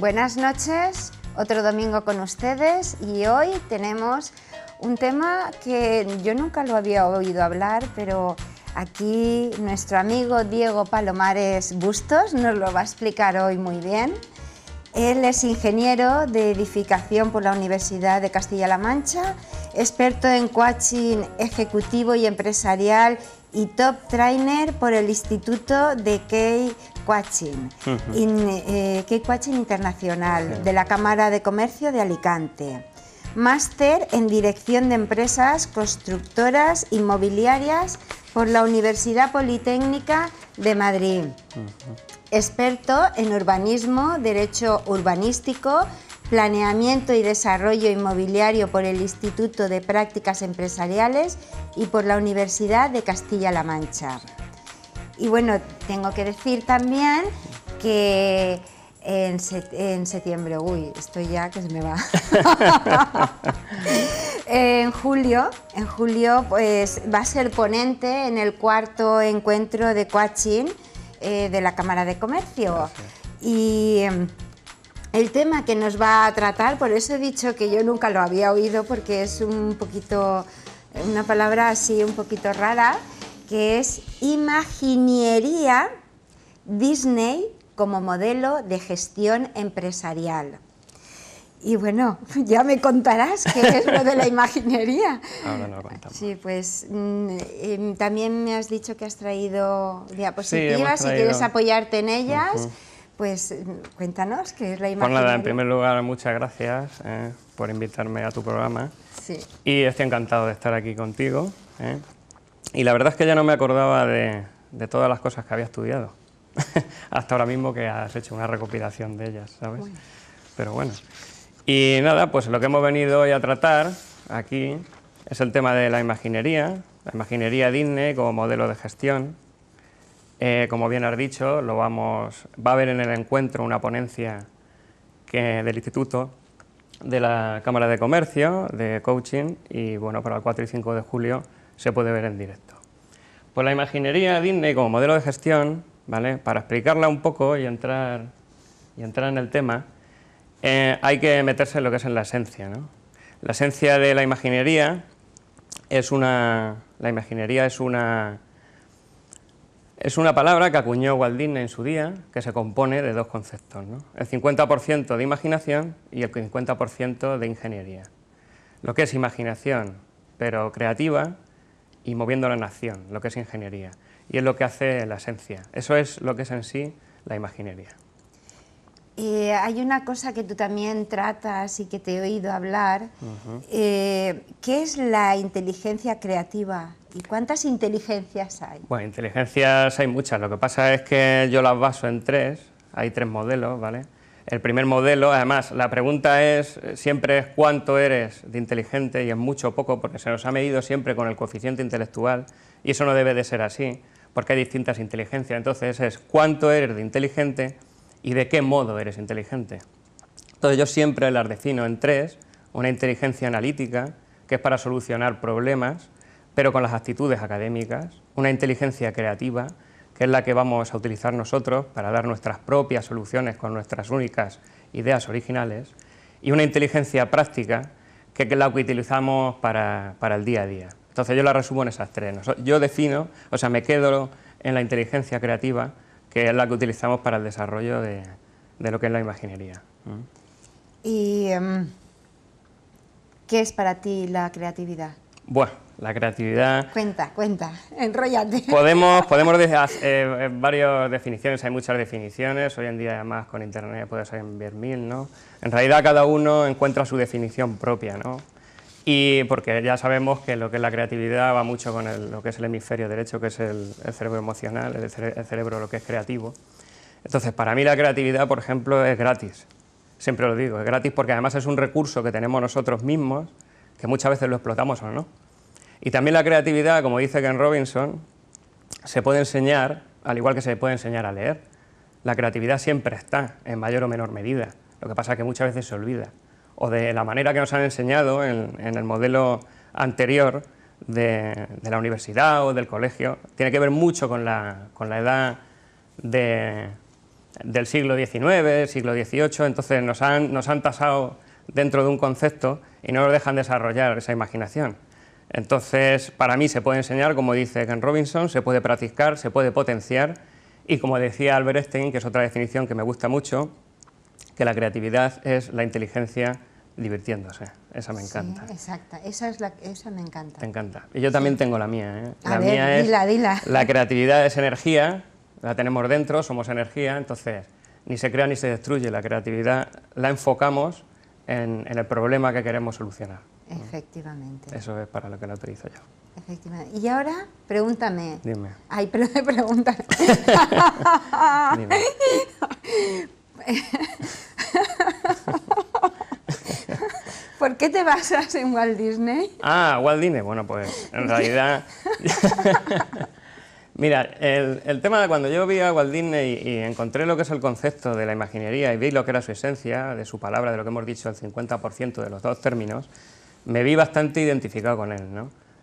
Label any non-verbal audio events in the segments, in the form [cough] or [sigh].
Buenas noches, otro domingo con ustedes y hoy tenemos un tema que yo nunca lo había oído hablar, pero aquí nuestro amigo Diego Palomares Bustos nos lo va a explicar hoy muy bien. Él es ingeniero de edificación por la Universidad de Castilla-La Mancha, experto en coaching ejecutivo y empresarial y top trainer por el Instituto de Key que Internacional, de la Cámara de Comercio de Alicante. Máster en Dirección de Empresas Constructoras Inmobiliarias por la Universidad Politécnica de Madrid. Experto en urbanismo, derecho urbanístico, Planeamiento y Desarrollo Inmobiliario por el Instituto de Prácticas Empresariales y por la Universidad de Castilla-La Mancha. Y bueno, tengo que decir también que en, septiembre, uy, estoy ya que se me va. [laughs] en julio, en julio pues va a ser ponente en el cuarto encuentro de coaching eh, de la Cámara de Comercio. Y em, el tema que nos va a tratar, por eso he dicho que yo nunca lo había oído porque es un poquito, una palabra así un poquito rara, que es Imaginería Disney como modelo de gestión empresarial. Y bueno, [laughs] ya me contarás qué es lo de la imaginería. [laughs] Ahora contamos. Sí, pues mm, em, también me has dicho que has traído diapositivas, y quieres apoyarte en ellas, pues mm, cuéntanos qué es la pues imaginería. Bueno, en primer lugar, muchas gracias eh, por invitarme a tu programa. Sí. Y estoy encantado de estar aquí contigo. Eh. Y la verdad es que ya no me acordaba de, todas las cosas que había estudiado. [laughs] Hasta ahora mismo que has hecho una recopilación de ellas, ¿sabes? Pero bueno. Y nada, pues lo que hemos venido hoy a tratar aquí es el tema de la imaginería, la imaginería Disney como modelo de gestión. Eh, como bien has dicho, lo vamos, va a haber en el encuentro una ponencia que, del Instituto de la Cámara de Comercio, de Coaching, y bueno, para el 4 y 5 de julio se puede ver en directo. Pues la imaginería Disney como modelo de gestión, ¿vale? para explicarla un poco y entrar, y entrar en el tema, eh, hay que meterse en lo que es en la esencia. La esencia de la imaginería es una, la imaginería es una, es una palabra que acuñó Walt Disney en su día, que se compone de dos conceptos, el 50% de imaginación y el 50% de ingeniería. Lo que es imaginación, pero creativa, y moviendo la nación, lo que es ingeniería. Y es lo que hace la esencia. Eso es lo que es en sí la imaginería. y hay una cosa que tú también tratas y que te he oído hablar, eh, ¿qué es la inteligencia creativa y cuántas inteligencias hay? Bueno, inteligencias hay muchas, lo que pasa es que yo las baso en tres, hay tres modelos, ¿vale? El primer modelo, además, la pregunta es eh, siempre es cuánto eres de inteligente y es mucho o poco porque se nos ha medido siempre con el coeficiente intelectual y eso no debe de ser así porque hay distintas inteligencias. Entonces es cuánto eres de inteligente y de qué modo eres inteligente. Entonces yo siempre las defino en tres, una inteligencia analítica, que es para solucionar problemas, pero con las actitudes académicas, una inteligencia creativa, que es la que vamos a utilizar nosotros para dar nuestras propias soluciones con nuestras únicas ideas originales, y una inteligencia práctica, que es la que utilizamos para, el día a día. Entonces yo la resumo en esas tres. Yo defino, o sea, me quedo en la inteligencia creativa, que es la que utilizamos para el desarrollo de, lo que es la imaginería. ¿Mm? ¿Y em, qué es para ti la creatividad? Bueno, la creatividad. Cuenta, cuenta, enrollate. Podemos, podemos eh, eh, varias definiciones, hay muchas definiciones, hoy en día además con internet puedes ver mil, ¿no? En realidad cada uno encuentra su definición propia, ¿no? Y porque ya sabemos que lo que es la creatividad va mucho con lo que es el hemisferio derecho, que es el, cerebro emocional, el cerebro lo que es creativo. Entonces, para mí la creatividad, por ejemplo, es gratis. Siempre lo digo, es gratis porque además es un recurso que tenemos nosotros mismos, que muchas veces lo explotamos o no. Y también la creatividad, como dice Ken Robinson, se puede enseñar, al igual que se puede enseñar a leer. La creatividad siempre está, en mayor o menor medida. Lo que pasa es que muchas veces se olvida. O de la manera que nos han enseñado en, el modelo anterior de, la universidad o del colegio. Tiene que ver mucho con la, edad del siglo XIX, siglo XVIII. Entonces nos han, nos han tasado dentro de un concepto y no nos dejan desarrollar esa imaginación. Entonces, para mí se puede enseñar, como dice Ken Robinson, se puede practicar, se puede potenciar y como decía Albert Einstein, que es otra definición que me gusta mucho, que la creatividad es la inteligencia divirtiéndose. Esa me encanta. exacta, esa, es la, esa me encanta. Me encanta. Y yo también tengo la mía. ¿eh? La mía es dila, dila. [laughs] La creatividad es energía, la tenemos dentro, somos energía, entonces ni se crea ni se destruye. La creatividad la enfocamos en el problema que queremos solucionar. Efectivamente. Eso es para lo que la utilizo yo. Efectivamente. Y ahora, pregúntame. Dime. Ay, pero de [laughs] preguntas. Dime. [laughs] ¿Por qué te basas en Walt Disney? Ah, Walt Disney. Bueno, pues en realidad... [laughs] Mira, el, tema de cuando yo vi a Walt Disney y, y, encontré lo que es el concepto de la imaginería y vi lo que era su esencia, de su palabra, de lo que hemos dicho, el 50% de los dos términos, me vi bastante identificado con él.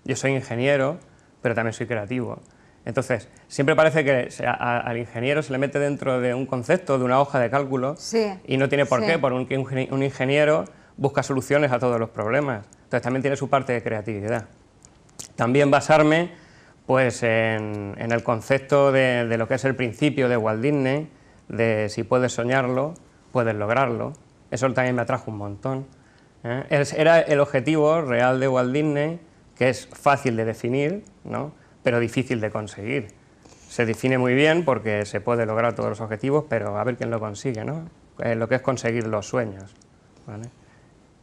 Yo soy ingeniero, pero también soy creativo. Entonces, siempre parece que al ingeniero se le mete dentro de un concepto, de una hoja de cálculo, y no tiene por qué, porque un ingeniero busca soluciones a todos los problemas. Entonces, también tiene su parte de creatividad. También basarme pues, en, el concepto de, de, lo que es el principio de Walt Disney, de si puedes soñarlo, puedes lograrlo. Eso también me atrajo un montón. ¿eh? Era el objetivo real de Walt Disney, que es fácil de definir, ¿no? pero difícil de conseguir. Se define muy bien porque se puede lograr todos los objetivos, pero a ver quién lo consigue, ¿no? Eh, lo que es conseguir los sueños.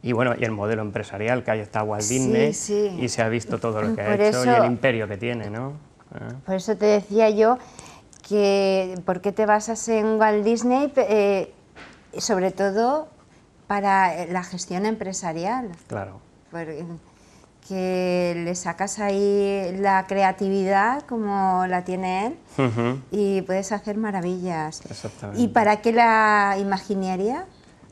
Y bueno, y el modelo empresarial que ahí está Walt Disney y se ha visto todo lo que ha hecho y el imperio que tiene, ¿no? ¿Eh? Por eso te decía yo que por qué te basas en Walt Disney, sobre todo para eh, la gestión empresarial. Claro. Eh, que le sacas ahí la creatividad como la tiene él y puedes hacer maravillas. Exactamente. ¿Y para qué la imaginería?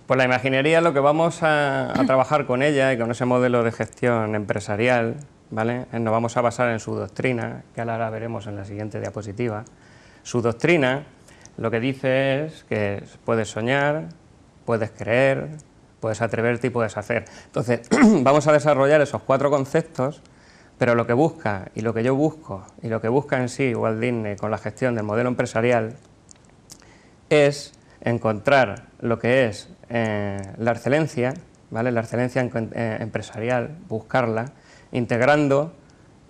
Pues la imaginería lo que vamos a, trabajar con ella y con ese modelo de gestión empresarial, ¿vale? Nos vamos a basar en su doctrina, que ahora la veremos en la siguiente diapositiva. Su doctrina lo que dice es que puedes soñar, puedes creer, puedes atreverte y puedes hacer. Entonces, [clears throat] vamos a desarrollar esos cuatro conceptos, pero lo que busca y lo que yo busco y lo que busca en sí Walt Disney con la gestión del modelo empresarial es encontrar lo que es eh, la excelencia, ¿vale? la excelencia eh, empresarial, buscarla, integrando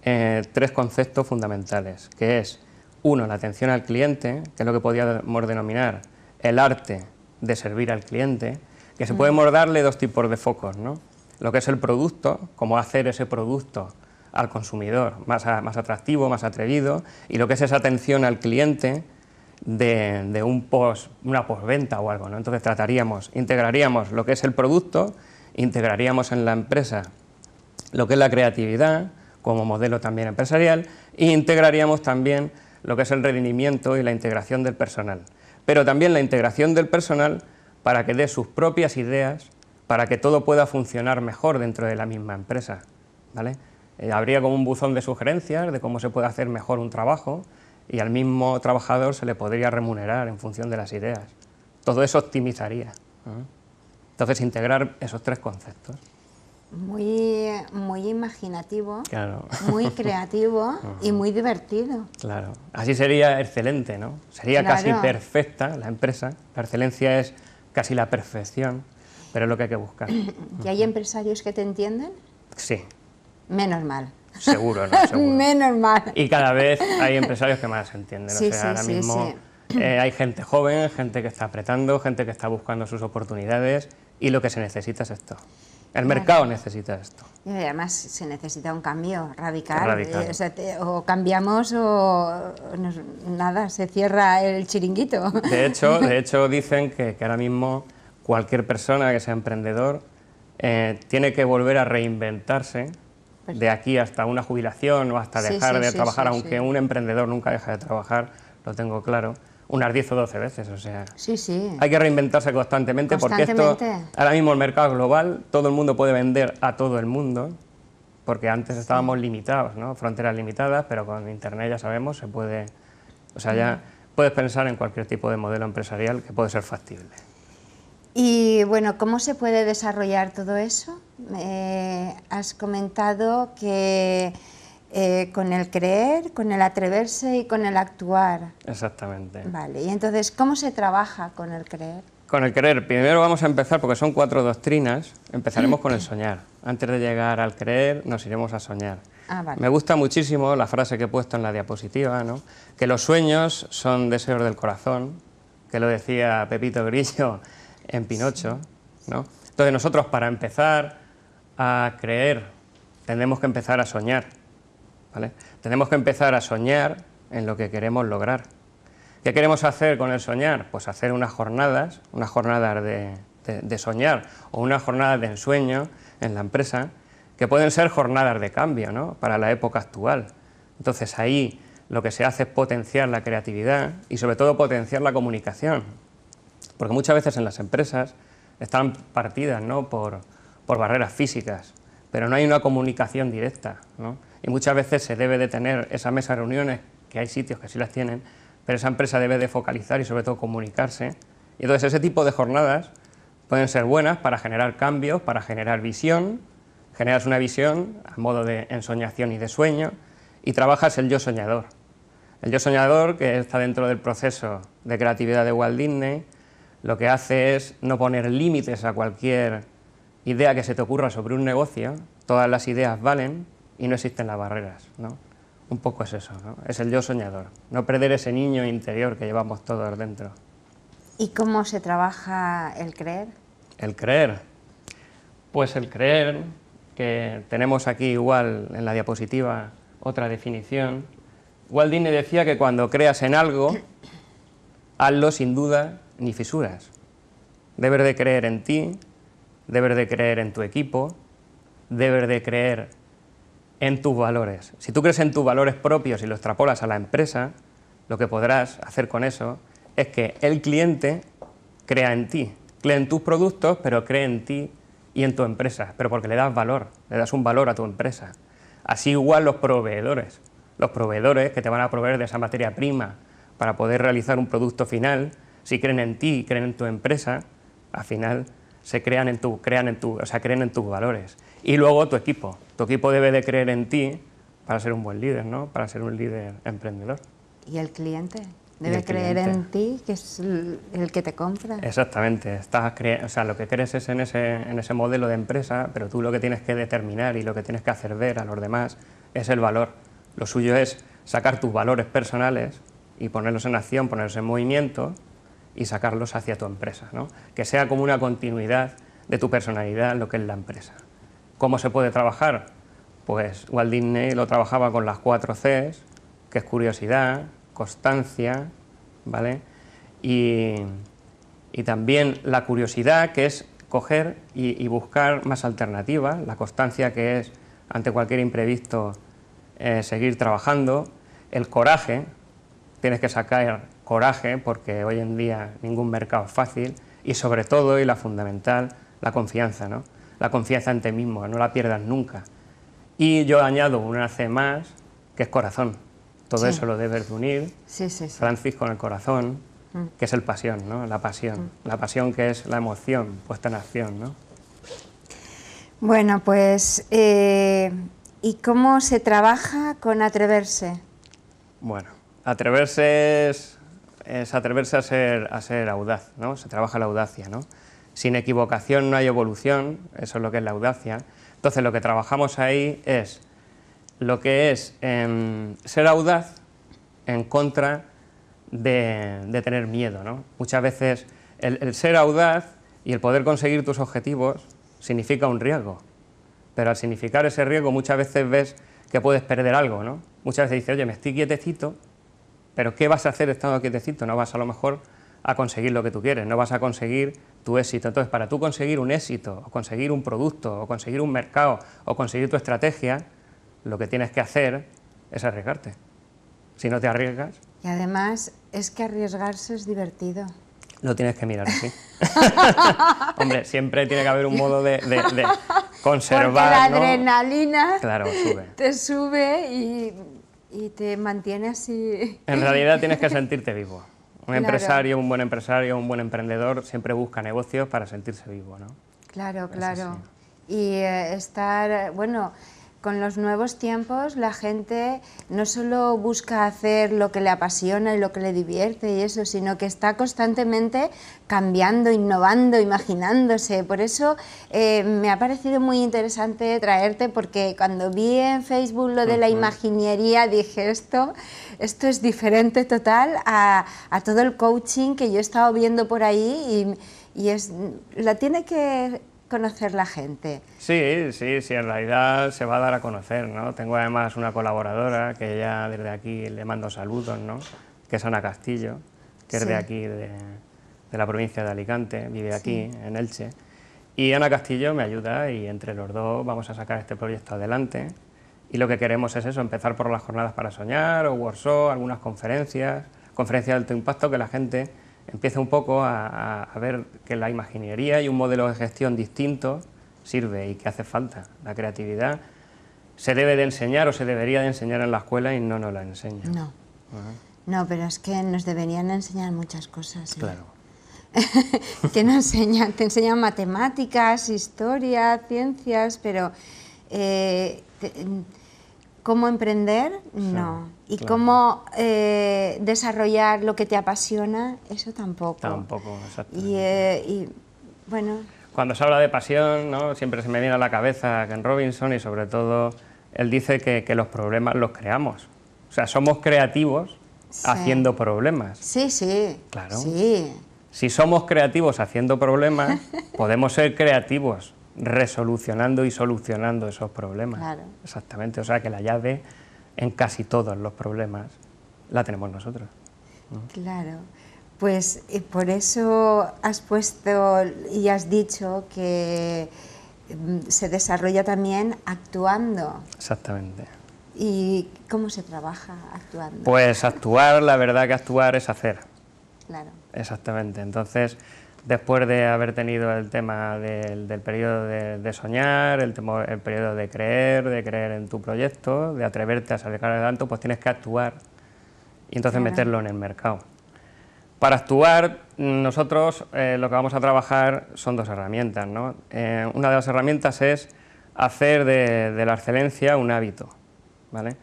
eh, tres conceptos fundamentales, que es, uno, la atención al cliente, que es lo que podríamos denominar el arte de servir al cliente, que se mm. pueden darle dos tipos de focos, ¿no? Lo que es el producto, cómo hacer ese producto al consumidor más, más atractivo, más atrevido, y lo que es esa atención al cliente de, de un post, una postventa o algo, ¿no? Entonces trataríamos, integraríamos lo que es el producto, integraríamos en la empresa lo que es la creatividad como modelo también empresarial e integraríamos también lo que es el rendimiento y la integración del personal pero también la integración del personal para que dé sus propias ideas, para que todo pueda funcionar mejor dentro de la misma empresa. Eh, habría como un buzón de sugerencias de cómo se puede hacer mejor un trabajo y al mismo trabajador se le podría remunerar en función de las ideas. Todo eso optimizaría. ¿eh? Entonces, integrar esos tres conceptos muy, muy imaginativo, claro. muy [laughs] creativo y muy divertido. Claro, así sería excelente, ¿no? Sería casi perfecta la empresa. La excelencia es casi la perfección, pero es lo que hay que buscar. [clears throat] ¿Y hay empresarios que te entienden? Sí. Menos mal. Seguro, ¿no? Seguro. [laughs] Menos mal. Y cada vez hay empresarios que más entienden. o sea, ahora mismo eh, hay gente joven, gente que está apretando, gente que está buscando sus oportunidades y lo que se necesita es esto. El mercado necesita esto. Y además se necesita un cambio radical. O, cambiamos o nada, se cierra el chiringuito. De hecho, [laughs] de hecho dicen que, ahora mismo cualquier persona que sea emprendedor eh, tiene que volver a reinventarse pues de aquí hasta una jubilación o hasta dejar de trabajar, aunque un emprendedor nunca deja de trabajar, lo tengo claro unas 10 o 12 veces, o sea... Sí, sí. Hay que reinventarse constantemente, porque esto, ahora mismo el mercado global, todo el mundo puede vender a todo el mundo, porque antes estábamos limitados, Fronteras limitadas, pero con Internet ya sabemos, se puede... O sea, ya mm. puedes pensar en cualquier tipo de modelo empresarial que puede ser factible. Y bueno, ¿cómo se puede desarrollar todo eso? Eh, has comentado que eh, con el creer, con el atreverse y con el actuar. Exactamente. Vale, y entonces, ¿cómo se trabaja con el creer? Con el creer, primero vamos a empezar, porque son cuatro doctrinas, empezaremos con el [clears throat] soñar. Antes de llegar al creer, nos iremos a soñar. Ah, Me gusta muchísimo la frase que he puesto en la diapositiva, ¿no? que los sueños son deseos del corazón, que lo decía Pepito Grillo [laughs] en Pinocho. Entonces nosotros para empezar a creer, tenemos que empezar a soñar. ¿vale? Tenemos que empezar a soñar en lo que queremos lograr. ¿Qué queremos hacer con el soñar? Pues hacer unas jornadas, unas jornadas de, soñar o unas jornadas de ensueño en la empresa, que pueden ser jornadas de cambio ¿no? para la época actual. Entonces ahí lo que se hace es potenciar la creatividad y sobre todo potenciar la comunicación. Porque muchas veces en las empresas están partidas por, por, barreras físicas, pero no hay una comunicación directa. ¿no? y muchas veces se debe de tener esa mesa de reuniones, que hay sitios que sí las tienen, pero esa empresa debe de focalizar y sobre todo comunicarse. Y entonces ese tipo de jornadas pueden ser buenas para generar cambios, para generar visión, generas una visión a modo de ensoñación y de sueño y trabajas el yo soñador. El yo soñador, que está dentro del proceso de creatividad de Walt Disney, lo que hace es no poner límites a cualquier idea que se te ocurra sobre un negocio, todas las ideas valen, y no existen las barreras. ¿no? Un poco es eso, ¿no? es el yo soñador, no perder ese niño interior que llevamos todos dentro. ¿Y cómo se trabaja el creer? El creer. Pues el creer, que tenemos aquí igual en la diapositiva otra definición. ...Waldine decía que cuando creas en algo, hazlo sin duda ni fisuras. ...deber de creer en ti, ...deber de creer en tu equipo, ...deber de creer en tus valores. Si tú crees en tus valores propios y lo extrapolas a la empresa, lo que podrás hacer con eso es que el cliente crea en ti, cree en tus productos, pero cree en ti y en tu empresa, pero porque le das valor, le das un valor a tu empresa. Así igual los proveedores, los proveedores que te van a proveer de esa materia prima para poder realizar un producto final, si creen en ti, y creen en tu empresa, al final se crean en tu, crean en tu, o sea, creen en tus valores. Y luego tu equipo. Tu equipo debe de creer en ti para ser un buen líder, ¿no? Para ser un líder emprendedor. ¿Y el cliente? Debe creer en ti, que es el que te compra. Exactamente. Estás o sea, lo que crees es en ese, en ese modelo de empresa, pero tú lo que tienes que determinar y lo que tienes que hacer ver a los demás es el valor. Lo suyo es sacar tus valores personales y ponerlos en acción, ponerlos en movimiento y sacarlos hacia tu empresa. ¿no? Que sea como una continuidad de tu personalidad lo que es la empresa. ¿Cómo se puede trabajar? Pues Walt Disney lo trabajaba con las cuatro Cs, que es curiosidad, constancia, ¿vale? Y, también la curiosidad, que es coger y, buscar más alternativas, la constancia que es ante cualquier imprevisto eh, seguir trabajando, el coraje, tienes que sacar coraje porque hoy en día ningún mercado es fácil y sobre todo y la fundamental, la confianza, ¿no? la confianza en ti mismo, no la pierdas nunca. Y yo añado una C más, que es corazón. Todo eso lo debes unir. Sí, sí, Francis con el corazón, mm. que es el pasión, ¿no? La pasión. Mm. La pasión que es la emoción puesta en acción, ¿no? Bueno, pues... Eh, ¿Y cómo se trabaja con atreverse? Bueno, atreverse es, es atreverse a ser, a ser audaz, ¿no? Se trabaja la audacia, ¿no? Sin equivocación no hay evolución, eso es lo que es la audacia. Entonces lo que trabajamos ahí es lo que es em, ser audaz en contra de, tener miedo. ¿no? Muchas veces el, ser audaz y el poder conseguir tus objetivos significa un riesgo. Pero al significar ese riesgo muchas veces ves que puedes perder algo, ¿no? Muchas veces dices, oye, me estoy quietecito, pero ¿qué vas a hacer estando quietecito? No vas a lo mejor a conseguir lo que tú quieres, no vas a conseguir tu éxito. Entonces, para tú conseguir un éxito, o conseguir un producto, o conseguir un mercado, o conseguir tu estrategia, lo que tienes que hacer es arriesgarte. Si no te arriesgas... Y además es que arriesgarse es divertido. Lo tienes que mirar así. [laughs] Hombre, siempre tiene que haber un modo de, [laughs] conservar... la adrenalina claro, sube. [laughs] te sube y, y te mantiene así... En realidad tienes que sentirte vivo. Un empresario, un buen empresario, un buen emprendedor siempre busca negocios para sentirse vivo, ¿no? Claro, claro. Y eh, estar, bueno, con los nuevos tiempos la gente no solo busca hacer lo que le apasiona y lo que le divierte y eso, sino que está constantemente cambiando, innovando, imaginándose. Por eso eh, me ha parecido muy interesante traerte porque cuando vi en Facebook lo de la imaginería dije esto, esto es diferente total a, todo el coaching que yo he estado viendo por ahí y, y es, la tiene que conocer la gente. Sí, sí, sí, en realidad se va a dar a conocer, ¿no? Tengo además una colaboradora que ya desde aquí le mando saludos, ¿no? Que es Ana Castillo, que es de aquí, de, la provincia de Alicante, vive aquí, en Elche. Y Ana Castillo me ayuda y entre los dos vamos a sacar este proyecto adelante. Y lo que queremos es eso, empezar por las jornadas para soñar, o workshop, algunas conferencias, conferencias de alto impacto que la gente empieza un poco a, ver que la imaginería y un modelo de gestión distinto sirve y que hace falta. La creatividad se debe de enseñar o se debería de enseñar en la escuela y no nos la enseña. No, no pero es que nos deberían enseñar muchas cosas. ¿eh? Claro. [laughs] que te enseñan matemáticas, historia, ciencias, pero eh, ¿Cómo emprender? No. ¿Y cómo eh, desarrollar lo que te apasiona? Eso tampoco. Tampoco, exacto. Eh, y, bueno... Cuando se habla de pasión, siempre se me viene a la cabeza Ken Robinson y sobre todo él dice que, los problemas los creamos. O sea, somos creativos haciendo problemas. Sí, sí. Claro. Sí. Si somos creativos haciendo problemas, podemos ser creativos resolucionando y solucionando esos problemas. Exactamente, o sea que la llave en casi todos los problemas la tenemos nosotros. Claro, pues eh, por eso has puesto y has dicho que mm, se desarrolla también actuando. Exactamente. ¿Y cómo se trabaja actuando? Pues actuar, la verdad que actuar es hacer. Claro. Exactamente, entonces después de haber tenido el tema del, periodo de, soñar, el, periodo de creer, de creer en tu proyecto, de atreverte a salir adelante, pues tienes que actuar y entonces meterlo en el mercado. Para actuar, nosotros eh, lo que vamos a trabajar son dos herramientas. ¿no? Eh, una de las herramientas es hacer de, la excelencia un hábito. ¿vale?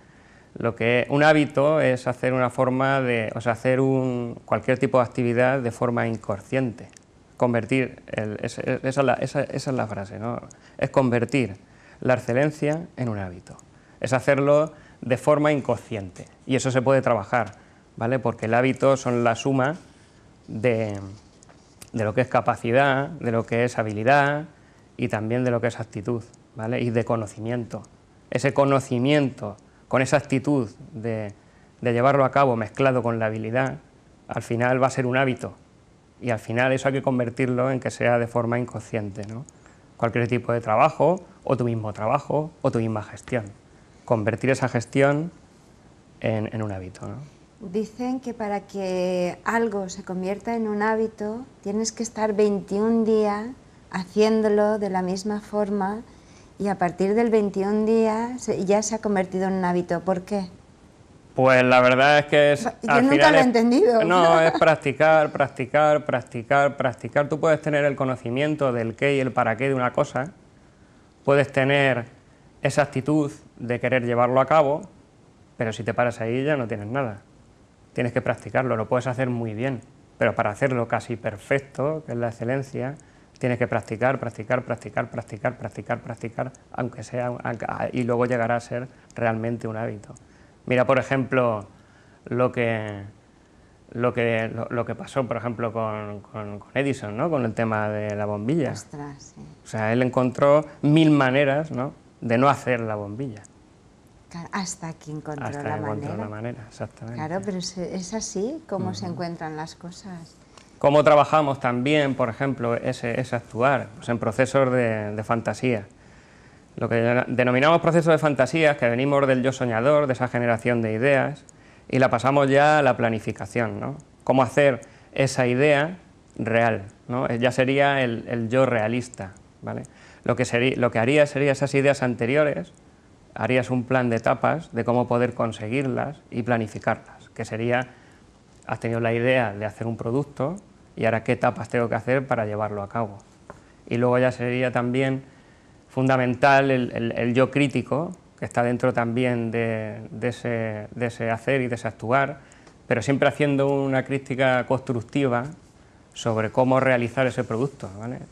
Lo que un hábito es hacer una forma de, o sea, hacer un, cualquier tipo de actividad de forma inconsciente convertir, esa, es la, frase, es convertir la excelencia en un hábito, es hacerlo de forma inconsciente y eso se puede trabajar, ¿vale? porque el hábito son la suma de, lo que es capacidad, de lo que es habilidad y también de lo que es actitud ¿vale? y de conocimiento. Ese conocimiento con esa actitud de, de llevarlo a cabo mezclado con la habilidad, al final va a ser un hábito y al final eso hay que convertirlo en que sea de forma inconsciente. Cualquier tipo de trabajo, o tu mismo trabajo, o tu misma gestión. Convertir esa gestión en, un hábito. Dicen que para que algo se convierta en un hábito tienes que estar 21 días haciéndolo de la misma forma y a partir del 21 días ya se ha convertido en un hábito. ¿Por qué? Pues la verdad es que es. al final [laughs] No, es practicar, practicar, practicar, practicar. Tú puedes tener el conocimiento del qué y el para qué de una cosa, puedes tener esa actitud de querer llevarlo a cabo, pero si te paras ahí ya no tienes nada. Tienes que practicarlo, lo puedes hacer muy bien, pero para hacerlo casi perfecto, que es la excelencia, tienes que practicar, practicar, practicar, practicar, practicar, practicar, aunque sea. Y luego llegará a ser realmente un hábito. Mira, por ejemplo, lo que, lo que, lo, que pasó, por ejemplo, con, Edison, ¿no? con el tema de la bombilla. O sea, él encontró mil maneras de no hacer la bombilla. hasta que encontró hasta la manera. manera, exactamente. Claro, pero es, así como se encuentran las cosas. Cómo trabajamos también, por ejemplo, ese, ese actuar, pues en procesos de, de fantasía lo que denominamos proceso de fantasías, que venimos del yo soñador, de esa generación de ideas, y la pasamos ya a la planificación, ¿no? Cómo hacer esa idea real, eh, Ya sería el, yo realista, ¿vale? Lo que, sería, lo que harías sería esas ideas anteriores, harías un plan de etapas de cómo poder conseguirlas y planificarlas, que sería, has tenido la idea de hacer un producto y ahora qué etapas tengo que hacer para llevarlo a cabo. Y luego ya sería también fundamental el, yo crítico, que está dentro también de, de, ese, hacer y de ese actuar, pero siempre haciendo una crítica constructiva sobre cómo realizar ese producto.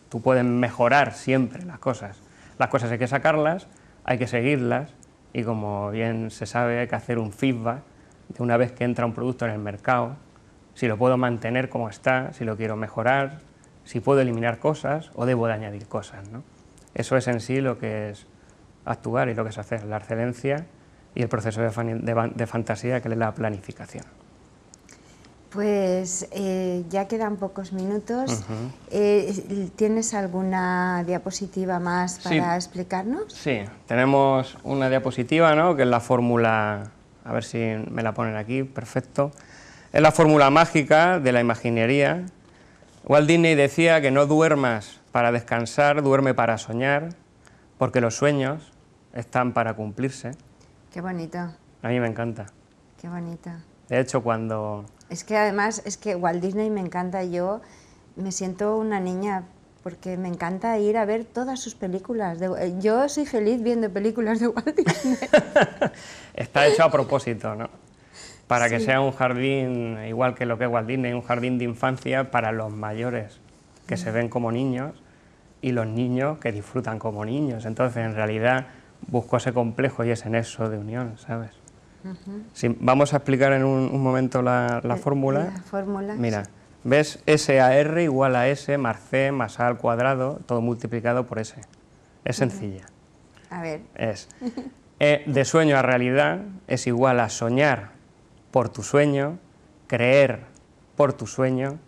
Tú puedes mejorar siempre las cosas. Las cosas hay que sacarlas, hay que seguirlas y como bien se sabe hay que hacer un feedback de una vez que entra un producto en el mercado, si lo puedo mantener como está, si lo quiero mejorar, si puedo eliminar cosas o debo de añadir cosas. ¿no? Eso es en sí lo que es actuar y lo que es hacer, la excelencia y el proceso de, fantasía que es la planificación. Pues eh, ya quedan pocos minutos. Eh, ¿Tienes alguna diapositiva más para explicarnos? Sí, tenemos una diapositiva, ¿no? que es la fórmula, a ver si me la ponen aquí, perfecto. Es la fórmula mágica de la imaginería. Walt Disney decía que no duermas para descansar, duerme para soñar, porque los sueños están para cumplirse. Qué bonito. A mí me encanta. Qué bonito. De hecho, cuando... Es que además, es que Walt Disney me encanta. Yo me siento una niña porque me encanta ir a ver todas sus películas. Eh, yo soy feliz viendo películas de Walt Disney. [laughs] Está hecho a propósito, ¿no? Para que sea un jardín, igual que lo que es Walt Disney, un jardín de infancia para los mayores que se mm. ven como niños y los niños que disfrutan como niños. Entonces, en realidad, busco ese complejo y ese nexo de unión, ¿sabes? si vamos a explicar en un, momento la, eh, fórmula. La fórmula. Mira, ves R igual a S más C más A al cuadrado, todo multiplicado por S. Es sencilla. A ver. Es. [laughs] Eh, de sueño a realidad es igual a soñar por tu sueño, creer por tu sueño,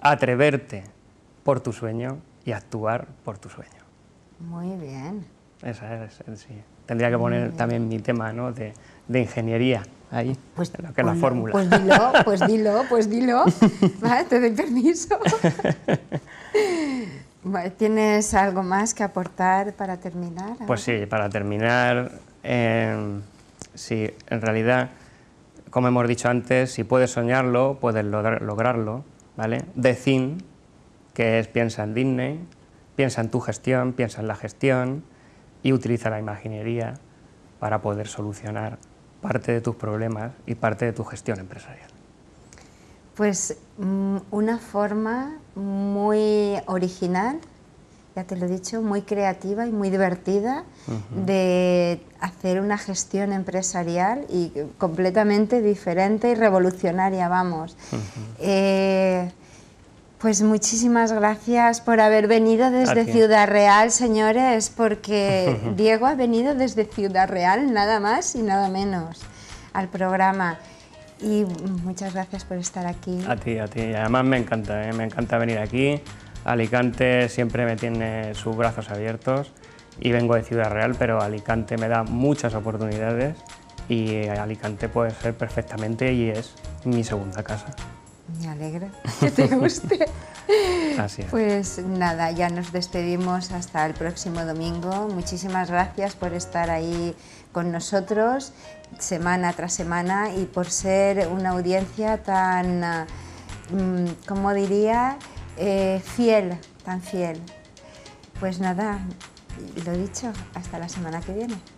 atreverte por tu sueño, y actuar por tu sueño. Muy bien. Esa es, eh, sí. Tendría que poner también mi tema ¿no? de, de ingeniería ahí, pues, lo que es la pues, fórmula. Pues dilo, pues dilo, pues dilo. [laughs] Te doy permiso. [laughs] ¿Tienes algo más que aportar para terminar? Pues sí, para terminar, eh, sí, en realidad, como hemos dicho antes, si puedes soñarlo, puedes lograrlo, ¿vale? de cin que es piensa en Disney, piensa en tu gestión, piensa en la gestión y utiliza la imaginería para poder solucionar parte de tus problemas y parte de tu gestión empresarial. Pues mm, una forma muy original, ya te lo he dicho, muy creativa y muy divertida de hacer una gestión empresarial y completamente diferente y revolucionaria, vamos. Pues muchísimas gracias por haber venido desde Ciudad Real, señores, porque [laughs] Diego ha venido desde Ciudad Real, nada más y nada menos, al programa. Y muchas gracias por estar aquí. A ti, a ti. además me encanta, ¿eh? me encanta venir aquí. Alicante siempre me tiene sus brazos abiertos y vengo de Ciudad Real, pero Alicante me da muchas oportunidades y Alicante puede ser perfectamente y es mi segunda casa. Me alegra que te guste. [laughs] Pues nada, ya nos despedimos hasta el próximo domingo. Muchísimas gracias por estar ahí con nosotros semana tras semana y por ser una audiencia tan, mm, como diría, eh, fiel, tan fiel. Pues nada, lo dicho, hasta la semana que viene.